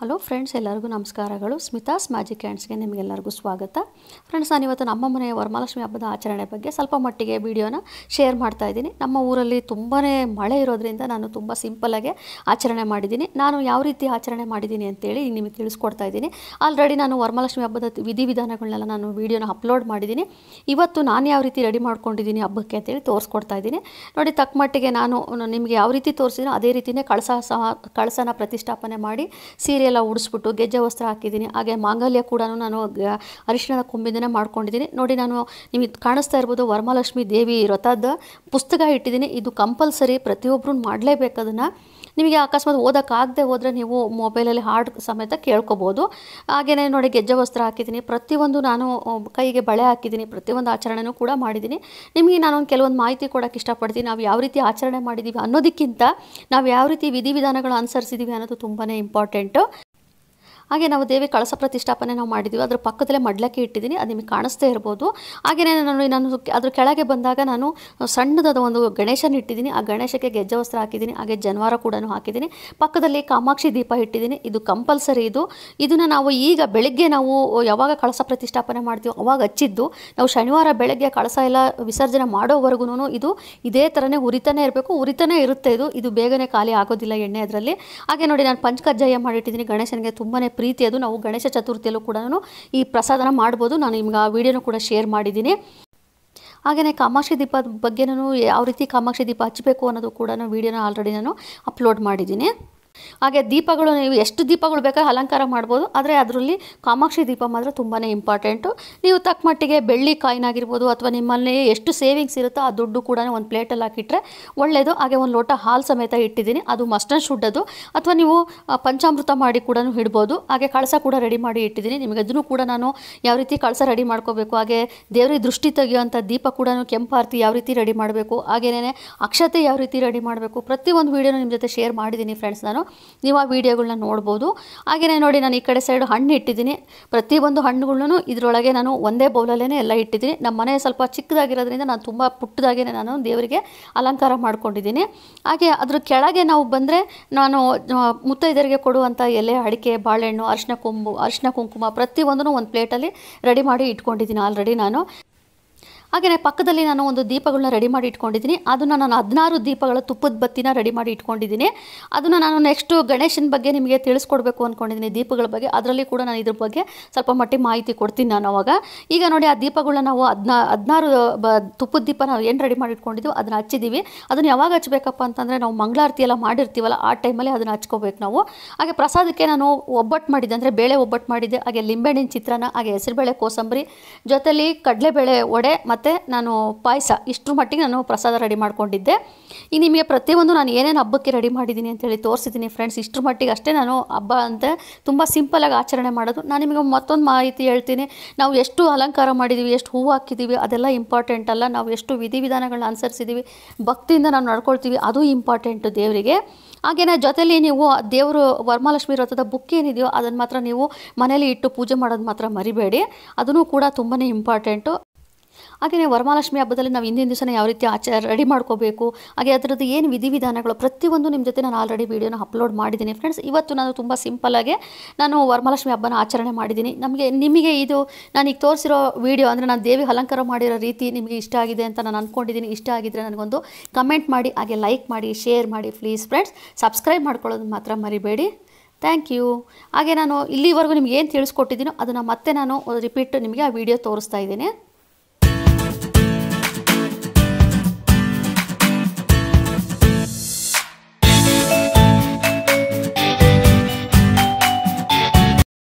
hello friends ಎಲ್ಲರಿಗೂ ನಮಸ್ಕಾರಗಳು Smitha's magic ಹ್ಯಾಂಡ್ಸ್ಗೆ ನಿಮಗೆಲ್ಲರಿಗೂ ಸ್ವಾಗತ ಫ್ರೆಂಡ್ಸ್ ನಾನು ಇವತ್ತು ನಮ್ಮ ಮನೆಯ ವರಮಹಾಲಕ್ಷ್ಮಿ ಹಬ್ಬದ ಆಚರಣೆ ಬಗ್ಗೆ ಸ್ವಲ್ಪ ಮಟ್ಟಿಗೆ ವಿಡಿಯೋನ ಶೇರ್ ಮಾಡ್ತಾ ಇದ್ದೀನಿ ನಮ್ಮ ಊರಲ್ಲಿ ತುಂಬಾ ಮಳೆ ಇರೋದ್ರಿಂದ ನಾನು ತುಂಬ ಸಿಂಪಲ್ಲಾಗೆ ಆಚರಣೆ ಮಾಡಿದ್ದೀನಿ ನಾನು ಯಾವ ರೀತಿ ಆಚರಣೆ ಮಾಡಿದ್ದೀನಿ ಅಂತೇಳಿ ನಿಮಗೆ ತಿಳಿಸ್ಕೊಡ್ತಾ ಇದ್ದೀನಿ ಆಲ್ರೆಡಿ ನಾನು ವರಮಹಾಲಕ್ಷ್ಮಿ ಹಬ್ಬದ ವಿಧಿವಿಧಾನಗಳನ್ನೆಲ್ಲ ನಾನು ವೀಡಿಯೋನ ಅಪ್ಲೋಡ್ ಮಾಡಿದ್ದೀನಿ ಇವತ್ತು ನಾನು ಯಾವ ರೀತಿ ರೆಡಿ ಮಾಡ್ಕೊಂಡಿದ್ದೀನಿ ಹಬ್ಬಕ್ಕೆ ಅಂತೇಳಿ ತೋರಿಸ್ಕೊಡ್ತಾ ಇದ್ದೀನಿ ನೋಡಿ ತಕ್ಕ ಮಟ್ಟಿಗೆ ನಾನು ನಿಮಗೆ ಯಾವ ರೀತಿ ತೋರಿಸಿದ್ರು ಅದೇ ರೀತಿಯೇ ಕಳಸ ಸಹ ಕಳಸನ ಪ್ರತಿಷ್ಠಾಪನೆ ಮಾಡಿ ಸೀರೆ ಎಲ್ಲ ಉಡಿಸ್ಬಿಟ್ಟು ಗೆಜ್ಜೆ ವಸ್ತ್ರ ಹಾಕಿದ್ದೀನಿ ಹಾಗೆ ಮಾಂಗಲ್ಯ ಕೂಡ ನಾನು ಅರಿಶಿಣದ ಕೊಂಬಿಂದನೇ ಮಾಡ್ಕೊಂಡಿದ್ದೀನಿ ನೋಡಿ ನಾನು ನಿಮಗೆ ಕಾಣಿಸ್ತಾ ಇರ್ಬೋದು ವರಮಹಾಲಕ್ಷ್ಮಿ ದೇವಿ ವ್ರತದ ಪುಸ್ತಕ ಇಟ್ಟಿದ್ದೀನಿ ಇದು ಕಂಪಲ್ಸರಿ ಪ್ರತಿಯೊಬ್ಬರೂ ಮಾಡಲೇಬೇಕು ಅದನ್ನು ನಿಮಗೆ ಅಕಸ್ಮಾತ್ ಓದೋಕ್ಕಾಗದೆ ಹೋದರೆ ನೀವು ಮೊಬೈಲಲ್ಲಿ ಹಾರ್ಡ್ ಸಮೇತ ಕೇಳ್ಕೊಬೋದು ಹಾಗೆಯೇ ನೋಡಿ ಗೆಜ್ಜೆ ವಸ್ತ್ರ ಹಾಕಿದ್ದೀನಿ ಪ್ರತಿಯೊಂದು ನಾನು ಕೈಗೆ ಬಳೆ ಹಾಕಿದ್ದೀನಿ ಪ್ರತಿಯೊಂದು ಆಚರಣೆನೂ ಕೂಡ ಮಾಡಿದ್ದೀನಿ ನಿಮಗೆ ನಾನೊಂದು ಕೆಲವೊಂದು ಮಾಹಿತಿ ಕೊಡೋಕ್ಕೆ ಇಷ್ಟಪಡ್ತೀನಿ ನಾವು ಯಾವ ರೀತಿ ಆಚರಣೆ ಮಾಡಿದ್ದೀವಿ ಅನ್ನೋದಕ್ಕಿಂತ ನಾವು ಯಾವ ರೀತಿ ವಿಧಿವಿಧಾನಗಳು ಅನುಸರಿಸಿದ್ದೀವಿ ಅನ್ನೋದು ತುಂಬಾ ಇಂಪಾರ್ಟೆಂಟು ಹಾಗೆ ನಾವು ದೇವಿ ಕಳಸ ಪ್ರತಿಷ್ಠಾಪನೆ ನಾವು ಮಾಡಿದ್ದೀವಿ ಅದರ ಪಕ್ಕದಲ್ಲೇ ಮಡ್ಲಕ್ಕಿ ಇಟ್ಟಿದ್ದೀನಿ ಅದು ನಿಮಗೆ ಕಾಣಿಸ್ತೇ ಇರ್ಬೋದು ಹಾಗೆಯೇ ನಾನು ನಾನು ಅದ್ರ ಕೆಳಗೆ ಬಂದಾಗ ನಾನು ಸಣ್ಣದಾದ ಒಂದು ಗಣೇಶನ ಇಟ್ಟಿದ್ದೀನಿ ಆ ಗಣೇಶಕ್ಕೆ ಗೆಜ್ಜೆ ವಸ್ತ್ರ ಹಾಕಿದ್ದೀನಿ ಹಾಗೆ ಜನವಾರ ಕೂಡ ಹಾಕಿದ್ದೀನಿ ಪಕ್ಕದಲ್ಲಿ ಕಾಮಾಕ್ಷಿ ದೀಪ ಇಟ್ಟಿದ್ದೀನಿ ಇದು ಕಂಪಲ್ಸರಿ ಇದು ಇದನ್ನು ನಾವು ಈಗ ಬೆಳಗ್ಗೆ ನಾವು ಯಾವಾಗ ಕಳಸ ಪ್ರತಿಷ್ಠಾಪನೆ ಮಾಡ್ತೀವೋ ಅವಾಗ ಹಚ್ಚಿದ್ದು ನಾವು ಶನಿವಾರ ಬೆಳಗ್ಗೆ ಕಳಸ ಎಲ್ಲ ವಿಸರ್ಜನೆ ಮಾಡೋವರೆಗೂ ಇದು ಇದೇ ಥರನೇ ಉರಿತಾನೆ ಇರಬೇಕು ಉರಿತಾನೆ ಇರುತ್ತೆ ಇದು ಇದು ಬೇಗನೆ ಖಾಲಿ ಆಗೋದಿಲ್ಲ ಎಣ್ಣೆ ಅದರಲ್ಲಿ ಹಾಗೆ ನೋಡಿ ನಾನು ಪಂಚಕಜ್ಜಾಯ ಮಾಡಿಟ್ಟಿದ್ದೀನಿ ಗಣೇಶನಿಗೆ ತುಂಬಾ ಪ್ರೀತಿ ಅದು ನಾವು ಗಣೇಶ ಚತುರ್ಥಿಯಲ್ಲೂ ಕೂಡ ಈ ಪ್ರಸಾದನ ಮಾಡ್ಬೋದು ನಾನು ನಿಮ್ಗೆ ಆ ವೀಡಿಯೋನೂ ಕೂಡ ಶೇರ್ ಮಾಡಿದ್ದೀನಿ ಹಾಗೆಯೇ ಕಾಮಾಕ್ಷಿ ದೀಪದ ಬಗ್ಗೆ ನಾನು ಯಾವ ರೀತಿ ಕಾಮಾಕ್ಷಿ ದೀಪ ಹಚ್ಚಬೇಕು ಅನ್ನೋದು ಕೂಡ ವಿಡಿಯೋನ ಆಲ್ರೆಡಿ ನಾನು ಅಪ್ಲೋಡ್ ಮಾಡಿದ್ದೀನಿ ಹಾಗೆ ದೀಪಗಳು ನೀವು ಎಷ್ಟು ದೀಪಗಳು ಬೇಕಾದ್ರೆ ಅಲಂಕಾರ ಮಾಡ್ಬೋದು ಆದರೆ ಅದರಲ್ಲಿ ಕಾಮಾಕ್ಷಿ ದೀಪ ಮಾತ್ರ ತುಂಬಾ ಇಂಪಾರ್ಟೆಂಟು ನೀವು ತಕ್ಕ ಮಟ್ಟಿಗೆ ಬೆಳ್ಳಿ ಕಾಯಿನ್ ಆಗಿರ್ಬೋದು ಅಥವಾ ನಿಮ್ಮಲ್ಲಿ ಎಷ್ಟು ಸೇವಿಂಗ್ಸ್ ಇರುತ್ತೋ ಆ ದುಡ್ಡು ಕೂಡ ಒಂದು ಪ್ಲೇಟಲ್ಲಿ ಹಾಕಿಟ್ರೆ ಒಳ್ಳೆಯದು ಹಾಗೆ ಒಂದು ಲೋಟ ಹಾಲು ಸಮೇತ ಇಟ್ಟಿದ್ದೀನಿ ಅದು ಮಸ್ಟನ್ ಶುಡ್ಡದು ಅಥವಾ ನೀವು ಪಂಚಾಮೃತ ಮಾಡಿ ಕೂಡ ಇಡ್ಬೋದು ಹಾಗೆ ಕಳಸ ಕೂಡ ರೆಡಿ ಮಾಡಿ ಇಟ್ಟಿದ್ದೀನಿ ನಿಮಗೆ ಅದನ್ನು ಕೂಡ ನಾನು ಯಾವ ರೀತಿ ಕಳಸ ರೆಡಿ ಮಾಡ್ಕೋಬೇಕು ಹಾಗೆ ದೇವರಿಗೆ ದೃಷ್ಟಿ ತೆಗೆಯುವಂಥ ದೀಪ ಕೂಡ ಕೆಂಪು ಆರತಿ ಯಾವ ರೀತಿ ರೆಡಿ ಮಾಡಬೇಕು ಹಾಗೇನೇ ಅಕ್ಷತೆ ಯಾವ ರೀತಿ ರೆಡಿ ಮಾಡಬೇಕು ಪ್ರತಿಯೊಂದು ವೀಡಿಯೋನು ನಿಮ್ಮ ಜೊತೆ ಶೇರ್ ಮಾಡಿದ್ದೀನಿ ಫ್ರೆಂಡ್ಸ್ ನಾನು ನೀವು ಆ ವೀಡಿಯೋಗಳನ್ನ ನೋಡ್ಬೋದು ಹಾಗೆಯೇ ನೋಡಿ ನಾನು ಈ ಕಡೆ ಸೈಡ್ ಹಣ್ಣು ಇಟ್ಟಿದ್ದೀನಿ ಪ್ರತಿಯೊಂದು ಹಣ್ಣುಗಳನ್ನು ಇದರೊಳಗೆ ನಾನು ಒಂದೇ ಬೌಲಲ್ಲೇ ಎಲ್ಲ ಇಟ್ಟಿದ್ದೀನಿ ನಮ್ಮ ಮನೆ ಸ್ವಲ್ಪ ಚಿಕ್ಕದಾಗಿರೋದ್ರಿಂದ ನಾನು ತುಂಬ ಪುಟ್ಟದಾಗೇ ನಾನು ದೇವರಿಗೆ ಅಲಂಕಾರ ಮಾಡ್ಕೊಂಡಿದ್ದೀನಿ ಹಾಗೆ ಅದ್ರ ಕೆಳಗೆ ನಾವು ಬಂದರೆ ನಾನು ಮುತ್ತೈದರಿಗೆ ಕೊಡುವಂಥ ಎಲೆ ಅಡಿಕೆ ಬಾಳೆಹಣ್ಣು ಅರ್ಶಿನ ಕುಂಬು ಅರ್ಶಿನ ಕುಂಕುಮ ಪ್ರತಿಯೊಂದನ್ನು ಒಂದು ಪ್ಲೇಟಲ್ಲಿ ರೆಡಿ ಮಾಡಿ ಇಟ್ಕೊಂಡಿದ್ದೀನಿ ಆಲ್ರೆಡಿ ನಾನು ಹಾಗೆಯೇ ಪಕ್ಕದಲ್ಲಿ ನಾನು ಒಂದು ದೀಪಗಳನ್ನ ರೆಡಿ ಮಾಡಿ ಇಟ್ಕೊಂಡಿದ್ದೀನಿ ಅದನ್ನು ನಾನು ಹದಿನಾರು ದೀಪಗಳ ತುಪ್ಪದ ಬತ್ತಿನ ರೆಡಿ ಮಾಡಿ ಇಟ್ಕೊಂಡಿದ್ದೀನಿ ಅದನ್ನು ನಾನು ನೆಕ್ಸ್ಟು ಗಣೇಶನ ಬಗ್ಗೆ ನಿಮಗೆ ತಿಳಿಸ್ಕೊಡ್ಬೇಕು ಅಂದ್ಕೊಂಡಿದ್ದೀನಿ ದೀಪಗಳ ಬಗ್ಗೆ ಅದರಲ್ಲಿ ಕೂಡ ನಾನು ಇದ್ರ ಬಗ್ಗೆ ಸ್ವಲ್ಪ ಮಟ್ಟಿ ಮಾಹಿತಿ ಕೊಡ್ತೀನಿ ನಾನು ಅವಾಗ ಈಗ ನೋಡಿ ಆ ದೀಪಗಳನ್ನ ನಾವು ಹದಿನಾ ಹದಿನಾರು ಬ ತುಪ್ಪದ ದೀಪ ನಾವು ಏನು ರೆಡಿ ಮಾಡಿ ಇಟ್ಕೊಂಡಿದ್ದೀವಿ ಅದನ್ನು ಹಚ್ಚಿದ್ದೀವಿ ಅದನ್ನು ಯಾವಾಗ ಹಚ್ಚಬೇಕಪ್ಪ ಅಂತಂದರೆ ನಾವು ಮಂಗಳಾರತಿ ಎಲ್ಲ ಮಾಡಿರ್ತೀವಲ್ಲ ಆ ಟೈಮಲ್ಲಿ ಅದನ್ನು ಹಚ್ಕೋಬೇಕು ನಾವು ಹಾಗೆ ಪ್ರಸಾದಕ್ಕೆ ನಾನು ಒಬ್ಬಟ್ಟು ಮಾಡಿದ್ದೆ ಅಂದರೆ ಬೇಳೆ ಒಬ್ಬಟ್ಟು ಮಾಡಿದ್ದೆ ಹಾಗೆ ಲಿಂಬೆಹಣ್ಣಿನ ಚಿತ್ರಾನ್ನ ಹಾಗೆ ಹೆಸರುಬೇಳೆ ಕೋಸಂಬರಿ ಜೊತೆಲಿ ಕಡಲೆಬೇಳೆ ಒಡೆ ಮತ್ತು ಮತ್ತು ನಾನು ಪಾಯಸ ಇಷ್ಟರ ಮಟ್ಟಿಗೆ ನಾನು ಪ್ರಸಾದ ರೆಡಿ ಮಾಡಿಕೊಂಡಿದ್ದೆ ಈಗ ನಿಮಗೆ ಪ್ರತಿಯೊಂದು ನಾನು ಏನೇನು ಹಬ್ಬಕ್ಕೆ ರೆಡಿ ಮಾಡಿದ್ದೀನಿ ಅಂತೇಳಿ ತೋರಿಸಿದ್ದೀನಿ ಫ್ರೆಂಡ್ಸ್ ಇಷ್ಟರ ಮಟ್ಟಿಗೆ ಅಷ್ಟೇ ನಾನು ಹಬ್ಬ ಅಂತ ತುಂಬ ಸಿಂಪಲಾಗಿ ಆಚರಣೆ ಮಾಡೋದು ನಾನು ನಿಮಗೆ ಮತ್ತೊಂದು ಮಾಹಿತಿ ಹೇಳ್ತೀನಿ ನಾವು ಎಷ್ಟು ಅಲಂಕಾರ ಮಾಡಿದ್ದೀವಿ ಎಷ್ಟು ಹೂವು ಹಾಕಿದ್ದೀವಿ ಅದೆಲ್ಲ ಇಂಪಾರ್ಟೆಂಟ್ ಅಲ್ಲ ನಾವು ಎಷ್ಟು ವಿಧಿವಿಧಾನಗಳನ್ನ ಅನುಸರಿಸಿದ್ದೀವಿ ಭಕ್ತಿಯಿಂದ ನಾವು ನಡ್ಕೊಳ್ತೀವಿ ಅದು ಇಂಪಾರ್ಟೆಂಟು ದೇವರಿಗೆ ಹಾಗೆಯೇ ಜೊತೆಯಲ್ಲಿ ನೀವು ದೇವರು ವರಮಹಾಲಕ್ಷ್ಮಿ ವ್ರತದ ಬುಕ್ ಏನಿದೆಯೋ ಅದನ್ನು ಮಾತ್ರ ನೀವು ಮನೇಲಿ ಇಟ್ಟು ಪೂಜೆ ಮಾಡೋದು ಮಾತ್ರ ಮರಿಬೇಡಿ ಅದನ್ನು ಕೂಡ ತುಂಬಾ ಇಂಪಾರ್ಟೆಂಟು ಹಾಗೆಯೇ ವರಮಹಾಲಕ್ಷ್ಮಿ ಹಬ್ಬದಲ್ಲಿ ನಾವು ಹಿಂದಿನ ದಿವಸನೇ ಯಾವ ರೀತಿ ಆಚ ರೆಡಿ ಮಾಡ್ಕೋಬೇಕು ಹಾಗೆ ಅದರದ್ದು ಏನು ವಿಧಿವಿಧಾನಗಳು ಪ್ರತಿಯೊಂದು ನಿಮ್ಮ ಜೊತೆ ನಾನು ಆಲ್ರೆಡಿ ವೀಡಿಯೋನ ಅಪ್ಲೋಡ್ ಮಾಡಿದ್ದೀನಿ ಫ್ರೆಂಡ್ಸ್ ಇವತ್ತು ನಾನು ತುಂಬ ಸಿಂಪಲ್ಲಾಗೆ ನಾನು ವರಮಹಾಲಕ್ಷ್ಮಿ ಹಬ್ಬನ ಆಚರಣೆ ಮಾಡಿದ್ದೀನಿ ನಮಗೆ ನಿಮಗೆ ಇದು ನಾನು ಈಗ ತೋರಿಸಿರೋ ವೀಡಿಯೋ ಅಂದರೆ ನಾನು ದೇವಿ ಅಲಂಕಾರ ಮಾಡಿರೋ ರೀತಿ ನಿಮಗೆ ಇಷ್ಟ ಆಗಿದೆ ಅಂತ ನಾನು ಅಂದ್ಕೊಂಡಿದ್ದೀನಿ ಇಷ್ಟ ಆಗಿದ್ದರೆ ನನಗೊಂದು ಕಮೆಂಟ್ ಮಾಡಿ ಹಾಗೆ ಲೈಕ್ ಮಾಡಿ ಶೇರ್ ಮಾಡಿ ಪ್ಲೀಸ್ ಫ್ರೆಂಡ್ಸ್ ಸಬ್ಸ್ಕ್ರೈಬ್ ಮಾಡ್ಕೊಳ್ಳೋದು ಮಾತ್ರ ಮರಿಬೇಡಿ ಥ್ಯಾಂಕ್ ಯು ಹಾಗೆ ನಾನು ಇಲ್ಲಿವರೆಗೂ ನಿಮ್ಗೆ ಏನು ತಿಳಿಸ್ಕೊಟ್ಟಿದ್ದೀನೋ ಅದನ್ನು ಮತ್ತೆ ನಾನು ರಿಪೀಟ್ ನಿಮಗೆ ಆ ವಿಡಿಯೋ ತೋರಿಸ್ತಾ ಇದ್ದೀನಿ